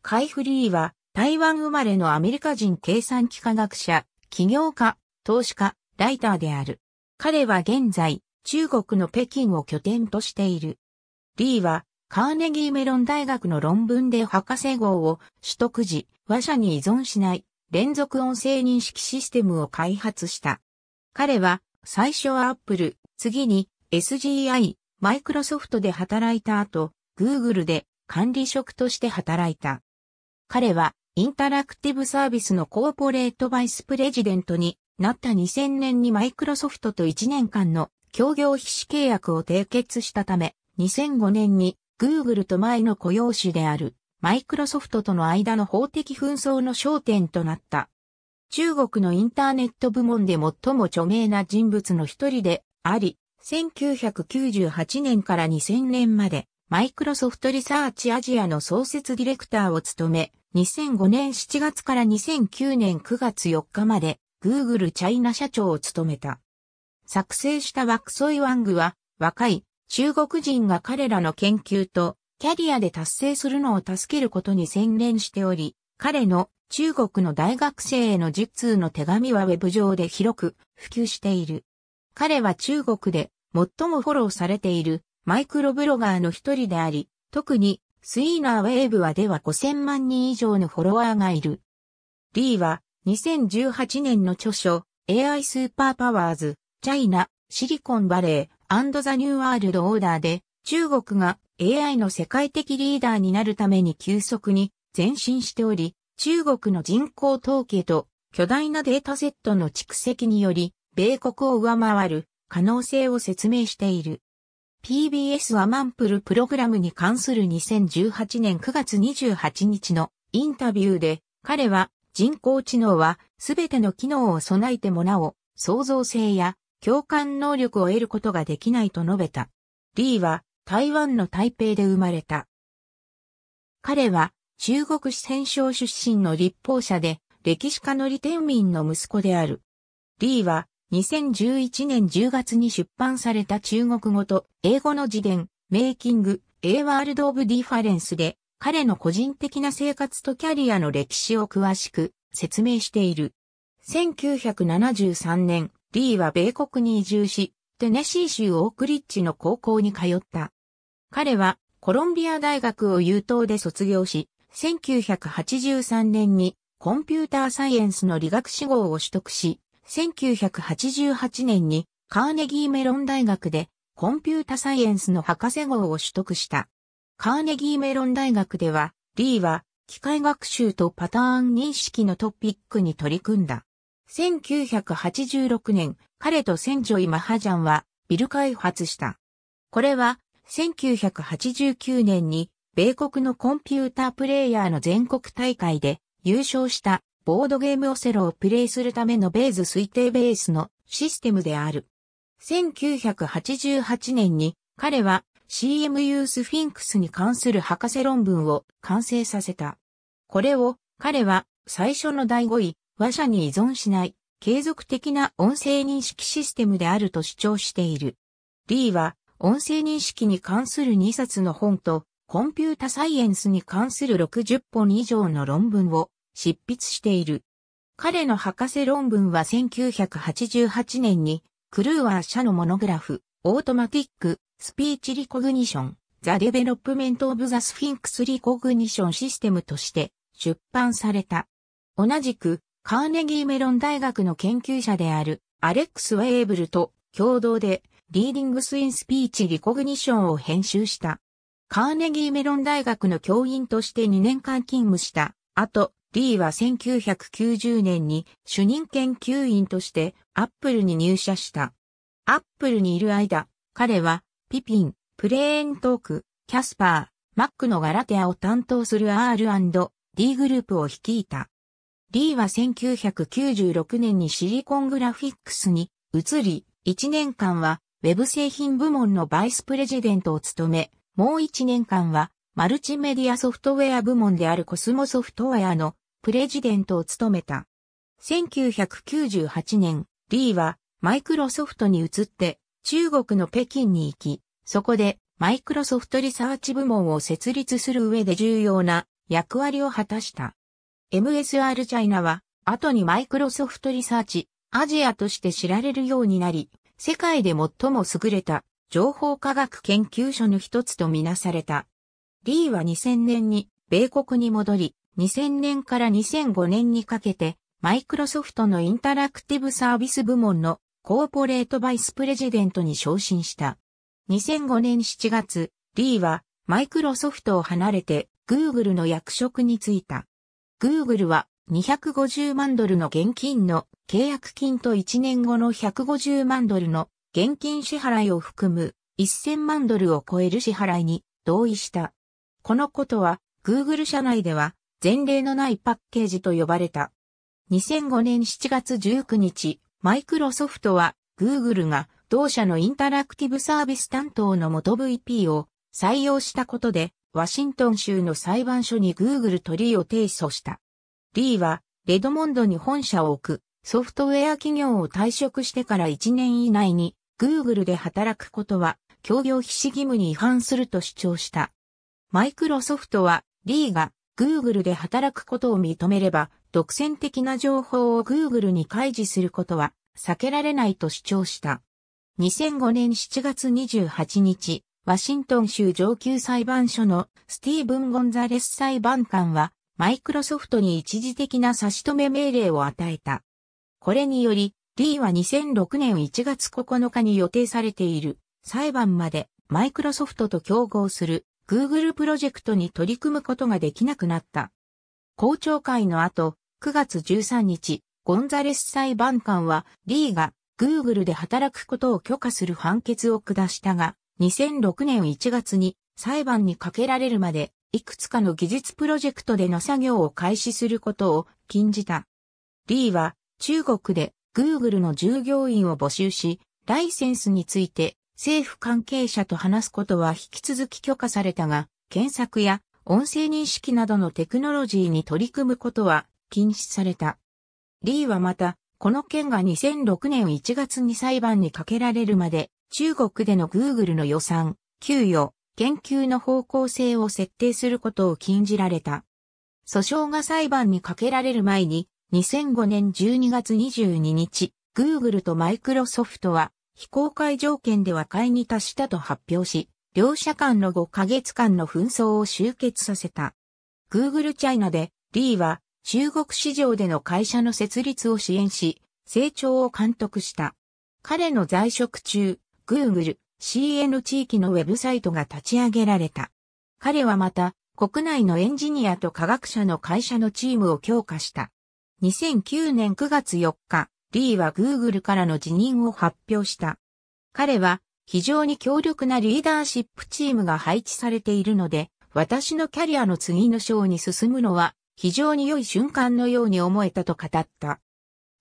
カイフリーは台湾生まれのアメリカ人計算機科学者、企業家、投資家、ライターである。彼は現在、中国の北京を拠点としている。リーは、カーネギーメロン大学の論文で博士号を取得時、和社に依存しない連続音声認識システムを開発した。彼は、最初はアップル、次に SGI、マイクロソフトで働いた後、Google で管理職として働いた。彼はインタラクティブサービスのコーポレートバイスプレジデントになった2000年にマイクロソフトと1年間の協業必死契約を締結したため、2005年に Google と前の雇用主であるマイクロソフトとの間の法的紛争の焦点となった。中国のインターネット部門で最も著名な人物の一人であり、1998年から2000年までマイクロソフトリサーチアジアの創設ディレクターを務め、2005年7月から2009年9月4日まで Google チャイナ社長を務めた。作成したワクソイワングは若い中国人が彼らの研究とキャリアで達成するのを助けることに専念しており、彼の中国の大学生への実通の手紙はウェブ上で広く普及している。彼は中国で最もフォローされているマイクロブロガーの一人であり、特にスイーナーウェーブはでは5000万人以上のフォロワーがいる。リーは2018年の著書 AI スーパーパワーズ、チャイナ、シリコンバレーザニューワールドオーダーで中国が AI の世界的リーダーになるために急速に前進しており、中国の人口統計と巨大なデータセットの蓄積により、米国を上回る可能性を説明している。PBS アマンプルプログラムに関する2018年9月28日のインタビューで、彼は人工知能はすべての機能を備えてもなお、創造性や共感能力を得ることができないと述べた。リーは台湾の台北で生まれた。彼は中国戦勝出身の立法者で歴史家の李天民の息子である。リーは2011年10月に出版された中国語と英語の自伝、メイキング、A World of Difference で、彼の個人的な生活とキャリアの歴史を詳しく説明している。1973年、リーは米国に移住し、テネシー州オークリッチの高校に通った。彼はコロンビア大学を優等で卒業し、1983年にコンピューターサイエンスの理学士号を取得し、1988年にカーネギーメロン大学でコンピュータサイエンスの博士号を取得した。カーネギーメロン大学では、リーは機械学習とパターン認識のトピックに取り組んだ。1986年、彼とセンジョイ・マハジャンはビル開発した。これは1989年に米国のコンピュータープレイヤーの全国大会で優勝したボードゲームオセロをプレイするためのベーズ推定ベースのシステムである。1988年に彼は CMU スフィンクスに関する博士論文を完成させた。これを彼は最初の第5位、和社に依存しない継続的な音声認識システムであると主張している。リーは音声認識に関する2冊の本とコンピュータサイエンスに関する60本以上の論文を執筆している。彼の博士論文は1988年に、クルーワー社のモノグラフ、オートマティック、スピーチリコグニション、ザ・デベロップメント・オブ・ザ・スフィンクス・リコグニション・システムとして出版された。同じく、カーネギーメロン大学の研究者であるアレックス・ウェーブルと共同でリーディングスインスピーチリコグニションを編集した。カーネギーメロン大学の教員として2年間勤務した後、リーは1990年に主任研究員としてアップルに入社した。アップルにいる間、彼はピピン、プレーントーク、キャスパー、マックのガラテアを担当する R&D グループを率いた。リーは1996年にシリコングラフィックスに移り、1年間はウェブ製品部門のバイスプレジデントを務め、もう1年間はマルチメディアソフトウェア部門であるコスモソフトウェアのプレジデントを務めた。1998年、リーはマイクロソフトに移って中国の北京に行き、そこでマイクロソフトリサーチ部門を設立する上で重要な役割を果たした。MSR チャイナは後にマイクロソフトリサーチアジアとして知られるようになり、世界で最も優れた情報科学研究所の一つとみなされた。リーは2000年に米国に戻り、2000年から2005年にかけて、マイクロソフトのインタラクティブサービス部門のコーポレートバイスプレジデントに昇進した。2005年7月、リーはマイクロソフトを離れて Google の役職に就いた。Google は250万ドルの現金の契約金と1年後の150万ドルの現金支払いを含む1000万ドルを超える支払いに同意した。このことは、Google 社内では、前例のないパッケージと呼ばれた。2005年7月19日、マイクロソフトは、Google が同社のインタラクティブサービス担当の元 VP を採用したことで、ワシントン州の裁判所に Google とリーを提訴した。リーは、レドモンドに本社を置く、ソフトウェア企業を退職してから1年以内に、Google で働くことは、協業必死義務に違反すると主張した。マイクロソフトは、リーが Google で働くことを認めれば、独占的な情報を Google に開示することは避けられないと主張した。2005年7月28日、ワシントン州上級裁判所のスティーブン・ゴンザレス裁判官は、マイクロソフトに一時的な差し止め命令を与えた。これにより、リーは2006年1月9日に予定されている裁判までマイクロソフトと競合する Google プロジェクトに取り組むことができなくなった。公聴会の後、9月13日、ゴンザレス裁判官は、リーが Google で働くことを許可する判決を下したが、2006年1月に裁判にかけられるまで、いくつかの技術プロジェクトでの作業を開始することを禁じた。リーは中国で Google の従業員を募集し、ライセンスについて政府関係者と話すことは引き続き許可されたが、検索や音声認識などのテクノロジーに取り組むことは禁止された。リーはまた、この件が2006年1月に裁判にかけられるまで、中国での Google の予算、給与、研究の方向性を設定することを禁じられた。訴訟が裁判にかけられる前に、2005年12月22日、Google とマイクロソフトは非公開条件で和解に達したと発表し、両者間の5ヶ月間の紛争を終結させた。Google チャイ a で、リーは中国市場での会社の設立を支援し、成長を監督した。彼の在職中、Google、CN 地域のウェブサイトが立ち上げられた。彼はまた、国内のエンジニアと科学者の会社のチームを強化した。2009年9月4日、リーは Google からの辞任を発表した。彼は非常に強力なリーダーシップチームが配置されているので、私のキャリアの次の章に進むのは非常に良い瞬間のように思えたと語った。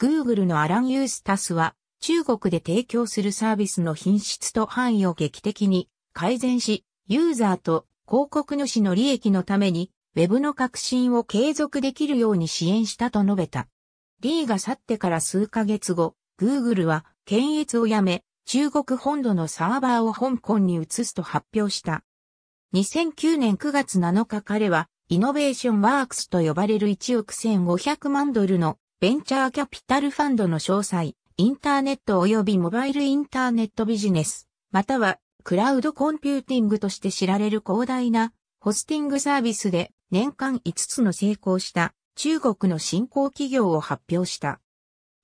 Google のアラン・ユースタスは中国で提供するサービスの品質と範囲を劇的に改善し、ユーザーと広告主の利益のために、ウェブの革新を継続できるように支援したと述べた。リーが去ってから数ヶ月後、Google は検閲をやめ、中国本土のサーバーを香港に移すと発表した。2009年9月7日彼は、イノベーションワークスと呼ばれる1億1500万ドルのベンチャーキャピタルファンドの詳細、インターネット及びモバイルインターネットビジネス、またはクラウドコンピューティングとして知られる広大なホスティングサービスで年間5つの成功した中国の新興企業を発表した。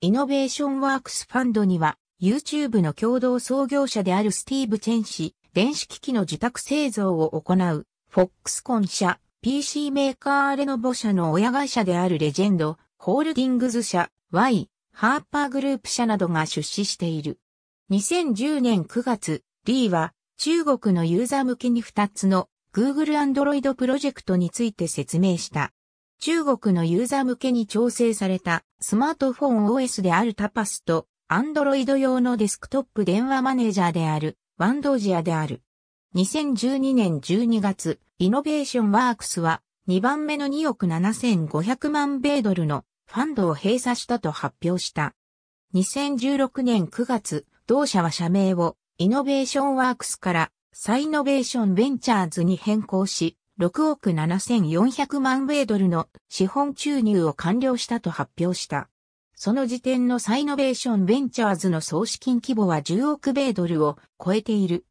イノベーションワークスファンドには、YouTube の共同創業者であるスティーブ・チェン氏、電子機器の受託製造を行う、フォックスコン社、PC メーカーレノボ社の親会社であるレジェンド、ホールディングズ社、Y、ハーパーグループ社などが出資している。2010年9月、リーは中国のユーザー向けに2つの Google Android プロジェクトについて説明した。中国のユーザー向けに調整されたスマートフォン OS であるタパスと Android 用のデスクトップ電話マネージャーであるワンドージアである。2012年12月、イノベーションワークスは2番目の2億7500万米ドルのファンドを閉鎖したと発表した。2016年9月、同社は社名をイノベーションワークスからサイノベーションベンチャーズに変更し、6億7400万米ドルの資本注入を完了したと発表した。その時点のサイノベーションベンチャーズの総資金規模は10億米ドルを超えている。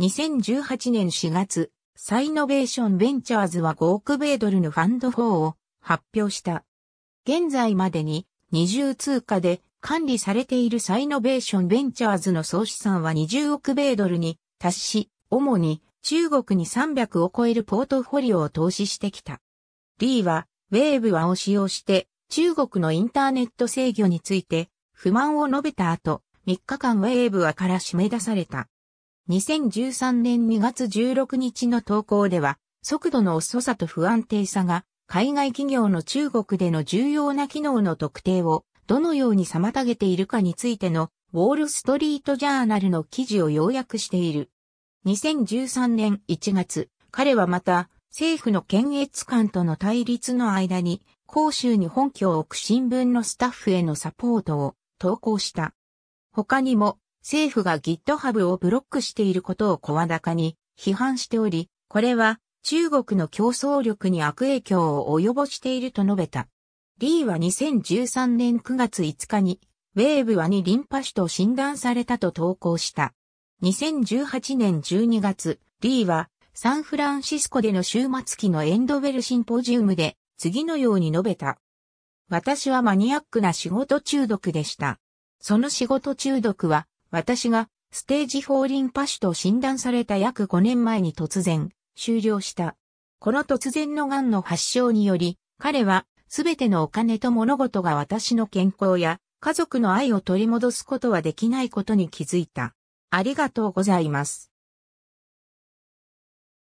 2018年4月、サイノベーションベンチャーズは5億米ドルのファンド4を発表した。現在までに二重通貨で管理されているサイノベーションベンチャーズの総資産は20億米ドルに達し、主に中国に300を超えるポートフォリオを投資してきた。リーは、ウェーブはを使用して中国のインターネット制御について不満を述べた後、3日間ウェーブはから締め出された。2013年2月16日の投稿では、速度の遅さと不安定さが、海外企業の中国での重要な機能の特定をどのように妨げているかについてのウォールストリートジャーナルの記事を要約している。2013年1月、彼はまた、政府の検閲官との対立の間に、広州に本拠を置く新聞のスタッフへのサポートを投稿した。他にも、政府が GitHub をブロックしていることを声高に批判しており、これは中国の競争力に悪影響を及ぼしていると述べた。リーは2013年9月5日に、ウェーブはにリンパ腫と診断されたと投稿した。2018年12月、リーはサンフランシスコでの終末期のエンドウェルシンポジウムで次のように述べた。私はマニアックな仕事中毒でした。その仕事中毒は私がステージ4リンパ腫と診断された約5年前に突然終了した。この突然の癌の発症により彼はすべてのお金と物事が私の健康や家族の愛を取り戻すことはできないことに気づいた。ありがとうございます。